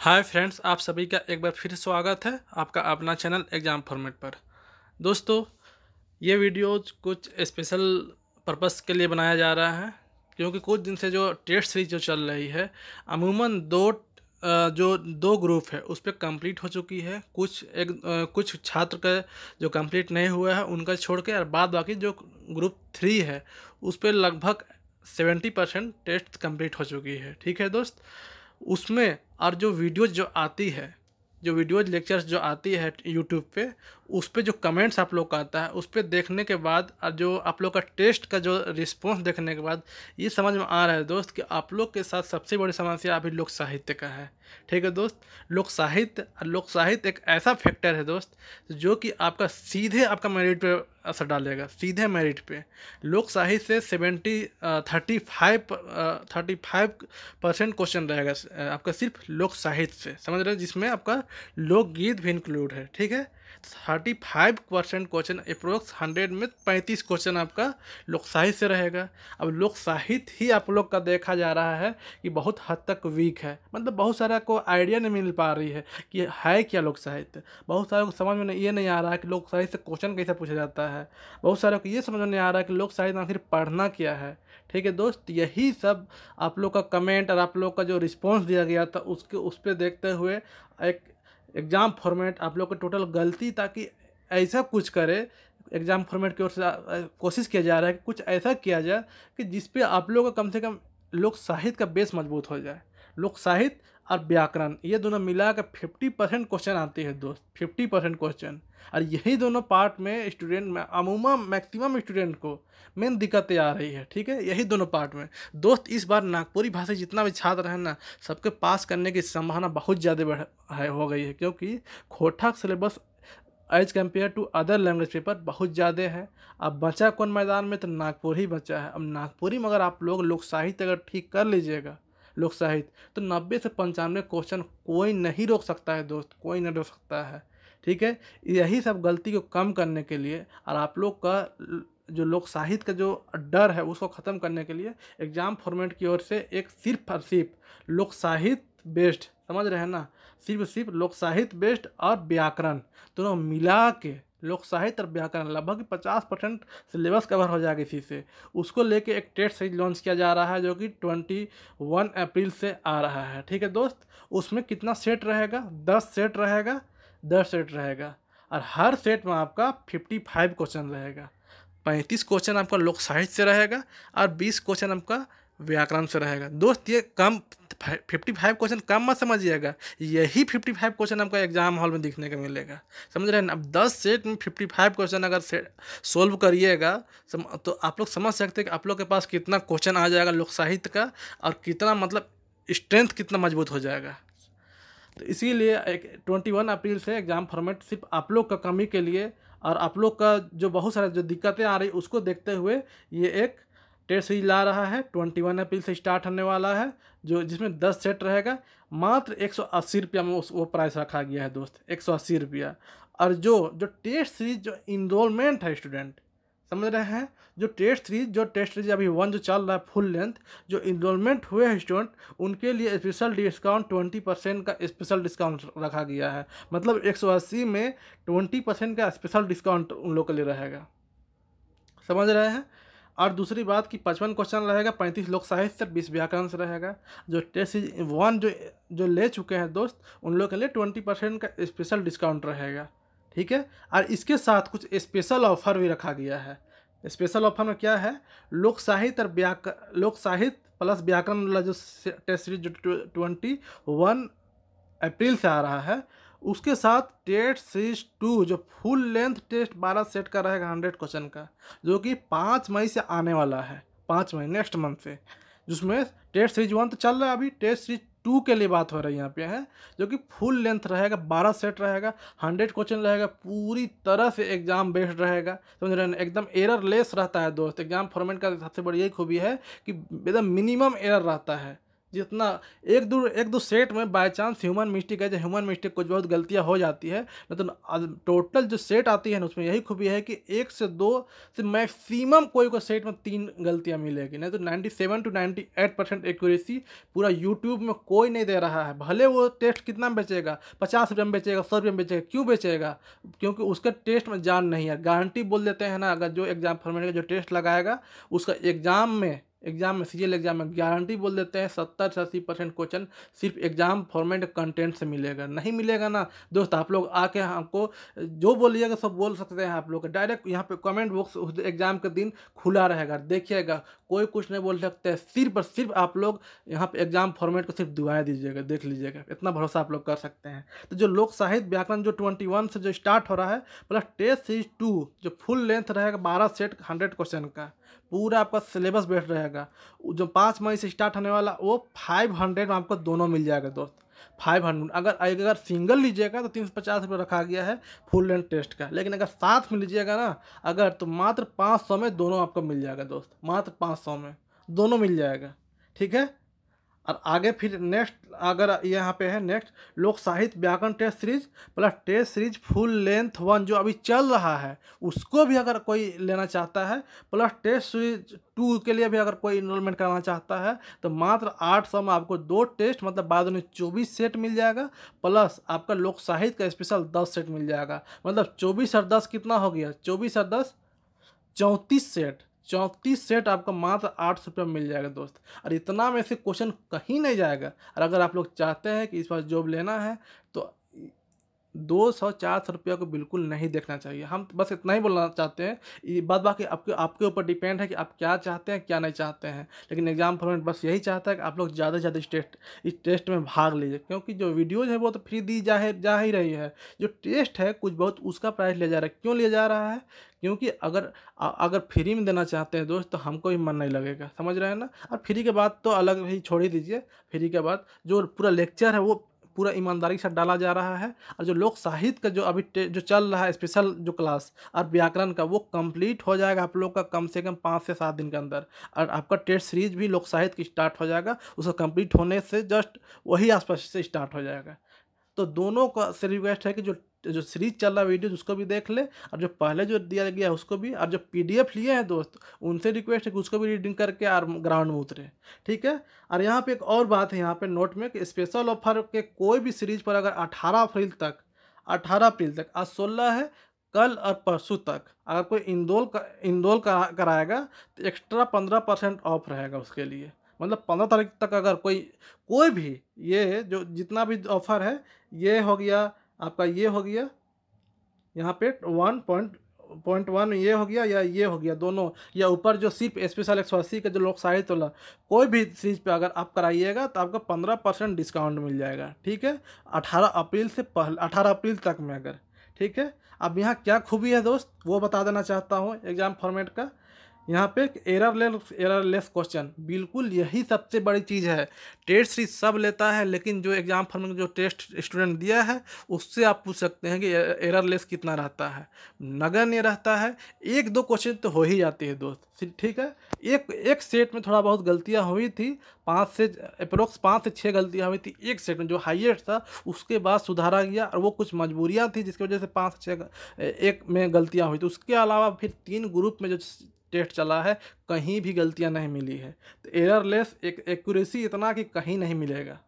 hi friends आप सभी का एक बार फिर स्वागत है आपका अपना चैनल एग्ज़ाम फॉर्मेट पर दोस्तों ये वीडियो कुछ स्पेशल पर्पस के लिए बनाया जा रहा है क्योंकि कुछ दिन से जो टेस्ट सीरीज जो चल रही है अमूमन दो जो दो ग्रुप है उस पर कम्प्लीट हो चुकी है कुछ एक कुछ छात्र का जो कम्प्लीट नहीं हुआ है उनका छोड़ के और बाद बाकी जो ग्रुप थ्री है उस पर लगभग सेवेंटी परसेंट टेस्ट कम्प्लीट हो चुकी है ठीक है दोस्त उसमें और जो वीडियोज जो आती है जो वीडियोज लेक्चर्स जो आती है यूट्यूब पे उस पर जो कमेंट्स आप लोग का आता है उस पर देखने के बाद और जो आप लोग का टेस्ट का जो रिस्पॉन्स देखने के बाद ये समझ में आ रहा है दोस्त कि आप लोग के साथ सबसे बड़ी समस्या अभी लोक साहित्य का है ठीक है दोस्त लोक साहित्य लोक साहित्य एक ऐसा फैक्टर है दोस्त जो कि आपका सीधे आपका मेरिट पर असर डालेगा सीधे मेरिट पे लोक साहित्य से seventy thirty five thirty five percent question रहेगा आपका सिर्फ लोक साहित्य से समझ रहे जिसमें आपका लोकगीत भी इंक्लूड है ठीक है thirty five percent question approx hundred में पैंतीस क्वेश्चन आपका लोकसाहित से रहेगा अब लोकसाहित ही आप लोग का देखा जा रहा है कि बहुत हद तक वीक है मतलब बहुत सारा को आइडिया नहीं मिल पा रही है कि है क्या लोक साहित्य बहुत सारे को समझ में ये नहीं आ रहा है कि लोक साहित्य से क्वेश्चन कैसे पूछा जाता है बहुत सारे को ये समझ में नहीं आ रहा है कि लोक साहित्य आखिर पढ़ना क्या है ठीक है दोस्त यही सब आप लोग का कमेंट और आप लोग का जो रिस्पॉन्स दिया गया था उसके उस पर देखते हुए एक एग्ज़ाम फॉर्मेट आप लोग का टोटल गलती ताकि ऐसा कुछ करे एग्ज़ाम फॉर्मेट की ओर से कोशिश किया जा रहा है कि कुछ ऐसा किया जाए कि जिस पे आप लोग का कम से कम लोक साहित्य का बेस मजबूत हो जाए लोक साहित्य और व्याकरण ये दोनों मिला कर फिफ्टी परसेंट क्वेश्चन आते हैं दोस्त फिफ्टी परसेंट क्वेश्चन और यही दोनों पार्ट में स्टूडेंट में अमूमा मैक्सिमम स्टूडेंट को मेन दिक्कतें आ रही है ठीक है यही दोनों पार्ट में दोस्त इस बार नागपुरी भाषा जितना भी छात्र है ना सबके पास करने की संभावना बहुत ज़्यादा है हो गई है क्योंकि खोटा syllabus as compare to other language paper बहुत ज़्यादा है अब बचा कौन मैदान में तो नागपुर ही बचा है अब नागपुरी मगर आप लोग लोक साहित्य अगर ठीक कर लीजिएगा लोक साहित्य तो नब्बे से पंचानवे क्वेश्चन कोई नहीं रोक सकता है दोस्त कोई नहीं रोक सकता है ठीक है यही सब गलती को कम करने के लिए और आप लोग का जो लोक साहित्य का जो डर है उसको ख़त्म करने के लिए एग्ज़ाम फॉर्मेट की ओर से एक सिर्फ और सिर्फ लोक साहित्य बेस्ड समझ रहे हैं ना सिर्फ सिर्फ लोक साहित्य बेस्ड और व्याकरण दोनों मिला के लोक साहित्य तरफ ब्याह लगभग पचास परसेंट सिलेबस कवर हो जाएगा इसी से उसको लेके एक टेस्ट सीरीज लॉन्च किया जा रहा है जो कि ट्वेंटी वन अप्रैल से आ रहा है ठीक है दोस्त उसमें कितना सेट रहेगा दस सेट रहेगा दस सेट रहेगा और हर सेट में आपका फिफ्टी फाइव क्वेश्चन रहेगा पैंतीस क्वेश्चन आपका लोक साहित्य से रहेगा और बीस क्वेश्चन आपका व्याकरण से रहेगा दोस्त ये कम फिफ्टी फाइव क्वेश्चन कम मत समझिएगा यही फिफ्टी फाइव क्वेश्चन आपका एग्जाम हॉल में दिखने को मिलेगा समझ रहे हैं अब दस सेट में फिफ्टी फाइव क्वेश्चन अगर सोल्व करिएगा तो आप लोग समझ सकते हैं कि आप लोग के पास कितना क्वेश्चन आ जाएगा लोक साहित्य का और कितना मतलब स्ट्रेंथ कितना मजबूत हो जाएगा तो इसीलिए एक ट्वेंटी वन अप्रैल से एग्ज़ाम फॉर्मेट सिर्फ आप लोग का कमी के लिए और आप लोग का जो बहुत सारा जो दिक्कतें आ रही उसको देखते हुए ये एक टेस्ट सीरीज ला रहा है ट्वेंटी वन अप्रैल से स्टार्ट होने वाला है जो जिसमें दस सेट रहेगा मात्र एक सौ अस्सी रुपया में उस वो प्राइस रखा गया है दोस्त एक सौ अस्सी रुपया और जो जो टेस्ट सीरीज जो इनरोलमेंट है स्टूडेंट समझ रहे हैं जो टेस्ट सीरीज जो टेस्ट सीरीज अभी वन जो चल रहा है फुल लेंथ जो इनरोलमेंट हुए हैं स्टूडेंट उनके लिए स्पेशल डिस्काउंट ट्वेंटी परसेंट का स्पेशल डिस्काउंट रखा गया है मतलब एक सौ अस्सी में ट्वेंटी परसेंट का स्पेशल डिस्काउंट उन लोग के लिए रहेगा समझ रहे हैं और दूसरी बात कि पचपन क्वेश्चन रहेगा पैंतीस लोक साहित्य बीस व्याकरण से रहेगा जो टेस्ट वन जो जो ले चुके हैं दोस्त उन लोगों के लिए ट्वेंटी परसेंट का स्पेशल डिस्काउंट रहेगा ठीक है और इसके साथ कुछ स्पेशल ऑफर भी रखा गया है स्पेशल ऑफर में क्या है लोक साहित्य और व्याक लोक साहित्य प्लस व्याकरण वाला जो टेस्ट सीरीज जो ट्वेंटी वन अप्रैल से आ रहा है उसके साथ टेस्ट सीरीज टू जो फुल लेंथ टेस्ट बारह सेट का रहेगा हंड्रेड क्वेश्चन का जो कि पाँच मई से आने वाला है पाँच मई नेक्स्ट मंथ से जिसमें टेस्ट सीरीज वन तो चल रहा है अभी टेस्ट सीरीज टू के लिए बात हो रही है यहाँ पे है जो कि फुल लेंथ रहेगा बारह सेट रहेगा हंड्रेड क्वेश्चन रहेगा पूरी तरह से एग्जाम बेस्ड रहेगा समझ रहे हैं एकदम एरर लेस रहता है दोस्त एग्जाम फॉर्मेट का सबसे बड़ी यही खूबी है कि एकदम मिनिमम एरर रहता है जितना एक दो एक दो सेट में बाय चांस ह्यूमन मिस्टेक है जो ह्यूमन मिस्टेक कुछ बहुत गलतियां हो जाती है लेकिन तो टोटल जो सेट आती है ना उसमें यही खूबी है कि एक से दो से मैक्सिमम कोई को सेट में तीन गलतियां मिलेगी नहीं तो 97 टू 98 परसेंट एक्यूरेसी पूरा यूट्यूब में कोई नहीं दे रहा है भले वो टेस्ट कितना में बेचेगा पचास रुपये में बेचेगा सौ रुपये में बेचेगा क्यों बेचेगा क्योंकि उसका टेस्ट में जान नहीं है गारंटी बोल देते हैं ना अगर जो एग्जाम फॉर्मेट का जो टेस्ट लगाएगा उसका एग्ज़ाम में एग्जाम में सीरियल एग्जाम में गारंटी बोल देते हैं सत्तर से अस्सी परसेंट क्वेश्चन सिर्फ एग्जाम फॉर्मेट कंटेंट से मिलेगा नहीं मिलेगा ना दोस्त आप लोग आके हमको जो बोलिएगा सब बोल सकते हैं आप लोग डायरेक्ट यहाँ पे कमेंट बॉक्स उस एग्जाम के दिन खुला रहेगा देखिएगा कोई कुछ नहीं बोल सकते सिर्फ और सिर्फ आप लोग यहाँ पे एग्जाम फॉर्मेट को सिर्फ दुआएं दीजिएगा देख लीजिएगा इतना भरोसा आप लोग कर सकते हैं तो जो लोक साहित्य व्याकरण जो ट्वेंटी वन से जो स्टार्ट हो रहा है प्लस टेस्ट सीरीज टू जो फुल लेंथ रहेगा बारह सेट हंड्रेड क्वेश्चन का पूरा आपका सिलेबस बेस्ट रहेगा जाएगा जो पाँच मई से स्टार्ट होने वाला वो फाइव हंड्रेड आपको दोनों मिल जाएगा दोस्त फाइव हंड्रेड अगर अगर सिंगल लीजिएगा तो तीन सौ पचास रुपये रखा गया है फुल लेंथ टेस्ट का लेकिन अगर साथ में लीजिएगा ना अगर तो मात्र पाँच सौ में दोनों आपको मिल जाएगा दोस्त मात्र पाँच सौ में दोनों मिल जाएगा ठीक है और आगे फिर नेक्स्ट अगर यहाँ पे है नेक्स्ट लोक साहित्य व्याकरण test series plus test series full length one जो अभी चल रहा है उसको भी अगर कोई लेना चाहता है प्लस टेस्ट सीरीज टू के लिए भी अगर कोई इनरोलमेंट कराना चाहता है तो मात्र आठ सौ में आपको दो टेस्ट मतलब बाद में चौबीस सेट मिल जाएगा प्लस आपका लोक साहित्य का स्पेशल दस सेट मिल जाएगा मतलब चौबीस और दस कितना हो गया चौबीस और दस चौंतीस सेट चौंतीस सेट आपका मात्र आठ सौ रुपये मिल जाएगा दोस्त और इतना में से क्वेश्चन कहीं नहीं जाएगा और अगर आप लोग चाहते हैं कि इस बार जॉब लेना है तो दो सौ चार सौ रुपया को बिल्कुल नहीं देखना चाहिए हम बस इतना ही बोलना चाहते हैं ये बात बाकी आपके आपके ऊपर डिपेंड है कि आप क्या चाहते हैं क्या नहीं चाहते हैं लेकिन एग्जाम फॉर्मेट बस यही चाहता है कि आप लोग ज़्यादा से ज़्यादा इस टेस्ट इस टेस्ट में भाग लीजिए क्योंकि जो वीडियोज़ है वो तो फ्री दी जा, जा ही रही है जो टेस्ट है कुछ बहुत उसका प्राइस लिया जा रहा है क्यों लिया जा रहा है क्योंकि अगर अगर फ्री में देना चाहते हैं दोस्त तो हमको भी मन नहीं लगेगा समझ रहे हैं ना और फ्री के बाद तो अलग ही छोड़ ही दीजिए फ्री के बाद जो पूरा लेक्चर है वो पूरा ईमानदारी के साथ डाला जा रहा है और जो लोक साहित्य का जो अभी जो चल रहा है स्पेशल जो क्लास और व्याकरण का वो कंप्लीट हो जाएगा आप लोग का कम से कम पाँच से सात दिन के अंदर और आपका टेस्ट सीरीज भी लोक साहित्य की स्टार्ट हो जाएगा उसका कंप्लीट होने से जस्ट वही आसपास से स्टार्ट हो जाएगा तो दोनों का से रिक्वेस्ट है कि जो जो सीरीज चल रहा है वीडियो उसको भी देख ले और जो पहले जो दिया गया है उसको भी और जो पी लिए हैं दोस्त उनसे रिक्वेस्ट है कि उसको भी रीडिंग करके और ग्राउंड में उतरे ठीक है और यहाँ पर एक और बात है यहाँ पर नोट में कि स्पेशल ऑफर के कोई भी सीरीज पर अगर अठारह अप्रैल तक अठारह अप्रैल तक आज सोलह है कल और परसों तक अगर कोई इंदौल का इंदौल करा, कराएगा तो एक्स्ट्रा पंद्रह परसेंट ऑफ रहेगा उसके लिए मतलब पंद्रह तारीख तक अगर कोई कोई भी ये जो जितना भी ऑफर है ये हो गया आपका ये हो गया यहाँ पे वन पॉइंट पॉइंट वन ये हो गया या ये हो गया दोनों या ऊपर जो सिर्फ स्पेशल एक सौ अस्सी का जो लोक साहित्य वाला कोई भी चीज़ पे अगर आप कराइएगा तो आपको पंद्रह परसेंट डिस्काउंट मिल जाएगा ठीक है अठारह अप्रैल से पहले अठारह अप्रैल तक में अगर ठीक है अब यहाँ क्या खूबी है दोस्त वो बता देना चाहता हूँ एग्ज़ाम फॉर्मेट का यहाँ पे error less error less question बिल्कुल यही सबसे बड़ी चीज़ है टेस्ट सीरीज सब लेता है लेकिन जो एग्ज़ाम फॉर्म में जो टेस्ट स्टूडेंट दिया है उससे आप पूछ सकते हैं कि एरर लेस कितना रहता है नगण्य रहता है एक दो क्वेश्चन तो हो ही जाती है दोस्त ठीक है एक एक सेट में थोड़ा बहुत गलतियाँ हुई थी पाँच से अप्रोक्स पाँच से छः गलतियाँ हुई थी एक सेट में जो हाइएस्ट था उसके बाद सुधारा गया और वो कुछ मजबूरियाँ थी जिसकी वजह से पाँच से छः एक में गलतियाँ हुई थी उसके अलावा फिर तीन ग्रुप में जो टेस्ट चला है कहीं भी गलतियाँ नहीं मिली है तो एयरलेस एक एक्यूरेसी इतना कि कहीं नहीं मिलेगा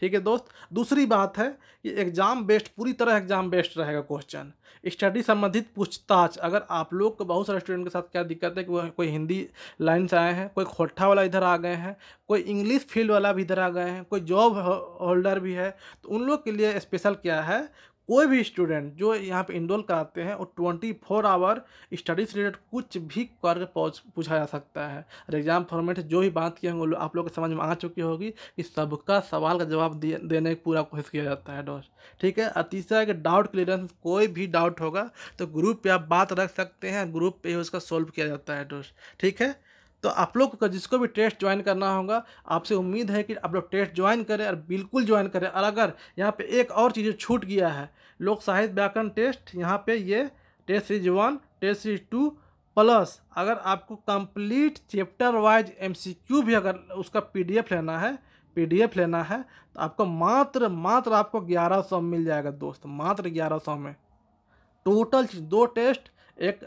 ठीक है दोस्त दूसरी बात है कि एग्ज़ाम बेस्ड पूरी तरह एग्ज़ाम बेस्ड रहेगा क्वेश्चन स्टडी संबंधित पूछताछ अगर आप लोग को बहुत सारे स्टूडेंट के साथ क्या दिक्कत है कि वह कोई हिंदी लाइन से आए हैं कोई खोटा वाला इधर आ गए हैं कोई इंग्लिश फील्ड वाला भी इधर आ गए हैं कोई जॉब होल्डर भी है तो उन लोग के लिए स्पेशल क्या है कोई भी स्टूडेंट जो यहाँ पे इनरोल कराते हैं वो twenty four hour studies related कुछ भी करके पूछा जा सकता है और एग्ज़ाम फॉर्मेट जो भी बात किए होंगे आप लोग के समझ में आ चुकी होगी कि सबका सवाल का जवाब देने की पूरा कोशिश किया जाता है डॉस ठीक है और तीसरा है कि डाउट क्लियरेंस कोई भी डाउट होगा तो ग्रुप पर आप बात रख सकते हैं ग्रुप पर ही उसका सॉल्व किया जाता है डॉस ठीक है तो आप लोग का जिसको भी टेस्ट ज्वाइन करना होगा आपसे उम्मीद है कि आप लोग टेस्ट ज्वाइन करें और बिल्कुल ज्वाइन करें और अगर यहाँ पे एक और चीज़ छूट गया है लोक साहित्य व्याकरण टेस्ट यहाँ पे ये test series one test series two plus अगर आपको कंप्लीट चैप्टर वाइज एम भी अगर उसका पी लेना है पी लेना है तो आपको मात्र मात्र आपको ग्यारह सौ मिल जाएगा दोस्त मात्र ग्यारह सौ में टोटल दो टेस्ट एक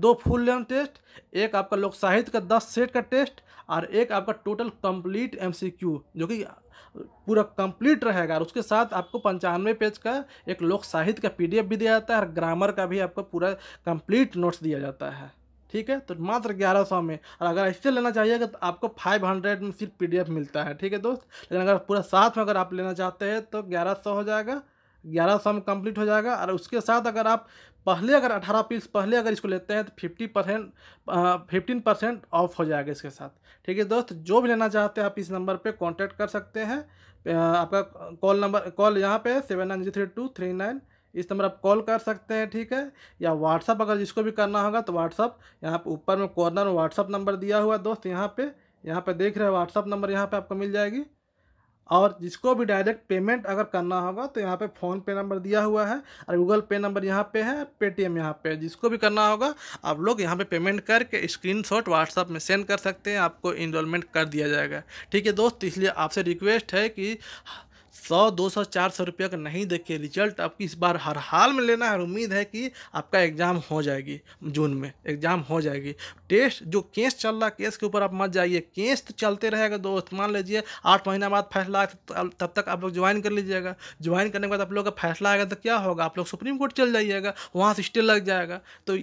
दो फुल लेम टेस्ट एक आपका लोक साहित्य का दस सेट का टेस्ट और एक आपका टोटल कंप्लीट एमसीक्यू जो कि पूरा कंप्लीट रहेगा और उसके साथ आपको पंचानवे पेज का एक लोक साहित्य का पीडीएफ भी दिया जाता है और ग्रामर का भी आपको पूरा कंप्लीट नोट्स दिया जाता है ठीक है तो मात्र ग्यारह सौ में और अगर ऐसे लेना चाहिएगा तो आपको फाइव हंड्रेड में सिर्फ पीडीएफ मिलता है ठीक है दोस्त लेकिन अगर पूरा साथ में अगर आप लेना चाहते हैं तो ग्यारह सौ हो जाएगा ग्यारह सम कंप्लीट हो जाएगा और उसके साथ अगर आप पहले अगर अठारह पीस पहले अगर इसको लेते हैं तो fifty percent fifteen percent off हो जाएगा इसके साथ ठीक है दोस्त जो भी लेना चाहते हैं आप इस नंबर पे कांटेक्ट कर सकते हैं आपका कॉल नंबर कॉल यहाँ पे seven nine zero three two three nine इस नंबर आप कॉल कर सकते हैं ठीक है या व्हाट्सअप अगर जिसको भी करना होगा तो व्हाट्सअप यहाँ पर ऊपर में कॉर्नर में व्हाट्सअप नंबर दिया हुआ दोस्त यहाँ पर यहाँ पर देख रहे हैं व्हाट्सअप नंबर यहाँ पर आपको मिल जाएगी और जिसको भी डायरेक्ट पेमेंट अगर करना होगा तो यहाँ पे फ़ोन पे नंबर दिया हुआ है और गूगल पे नंबर यहाँ पे है पेटीएम यहाँ पे है जिसको भी करना होगा आप लोग यहाँ पे पेमेंट करके स्क्रीन शॉट व्हाट्सअप में सेंड कर सकते हैं आपको इनरोलमेंट कर दिया जाएगा ठीक है दोस्त इसलिए आपसे रिक्वेस्ट है कि सौ दो सौ चार सौ रुपये का नहीं देखिए रिजल्ट आपकी इस बार हर हाल में लेना है उम्मीद है कि आपका एग्ज़ाम हो जाएगी जून में एग्ज़ाम हो जाएगी टेस्ट जो केस चल रहा केस के ऊपर आप मत जाइए केस तो चलते रहेगा दोस्त मान लीजिए आठ महीना बाद फैसला तो तब तक आप लोग ज्वाइन कर लीजिएगा ज्वाइन करने के बाद आप लोग का फैसला आएगा तो क्या होगा आप लोग सुप्रीम कोर्ट चल जाइएगा वहाँ से स्टे लग जाएगा तो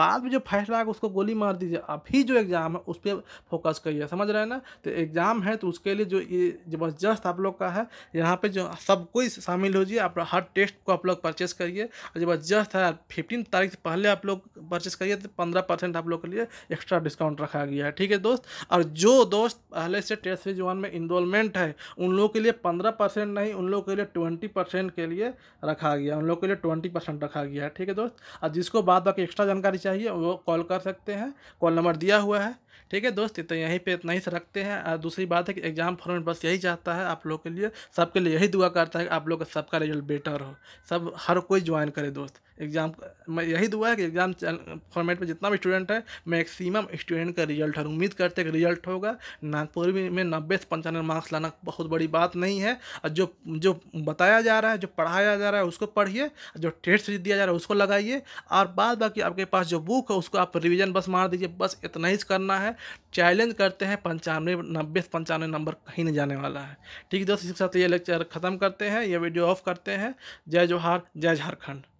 बाद में जो फैसला आएगा उसको गोली मार दीजिए अभी जो एग्ज़ाम है उस पर फोकस करिए समझ रहे हैं ना तो एग्ज़ाम है तो उसके लिए जो ये जबरदस्त आप लोग का है यहाँ पर पे जो सब कोई शामिल हो जाए आप हर टेस्ट को आप लोग परचेस करिए और जबरदस्त है फिफ्टीन तारीख से पहले आप लोग परचेस करिए तो पंद्रह परसेंट आप लोग के लिए एक्स्ट्रा डिस्काउंट रखा गया है ठीक है दोस्त और जो दोस्त पहले से टेस्ट सीरीज वन में इनरोलमेंट है उन लोगों के लिए पंद्रह परसेंट नहीं उन लोगों के लिए ट्वेंटी परसेंट के लिए रखा गया उन लोग के लिए ट्वेंटी परसेंट रखा गया है ठीक है दोस्त और जिसको बाद बाकी एक्स्ट्रा जानकारी चाहिए वो कॉल कर सकते हैं कॉल नंबर दिया हुआ है ठीक है दोस्त तो यहीं पे इतना ही से रखते हैं और दूसरी बात है कि एग्ज़ाम फॉर्मेट बस यही चाहता है आप लोग के लिए सबके लिए यही दुआ करता है कि आप लोग का सबका रिजल्ट बेटर हो सब हर कोई ज्वाइन करे दोस्त एग्ज़ाम मैं यही दुआ है कि एग्ज़ाम फॉर्मेट में जितना भी स्टूडेंट है मैक्सिमम स्टूडेंट का रिजल्ट है उम्मीद करते हैं कि रिजल्ट होगा नागपुर में नब्बे से पंचानवे मार्क्स लाना बहुत बड़ी बात नहीं है और जो जो बताया जा रहा है जो पढ़ाया जा रहा है उसको पढ़िए जो टेस्ट दिया जा रहा है उसको लगाइए और बाद बाकी आपके पास जो बुक है उसको आप रिविज़न बस मार दीजिए बस इतना ही करना है चैलेंज करते हैं पंचानवे नब्बे से पंचानवे नंबर कहीं नहीं जाने वाला है ठीक है दोस्त इसके साथ ये लेक्चर ख़त्म करते हैं ये वीडियो ऑफ करते हैं जय जोहार जय झारखंड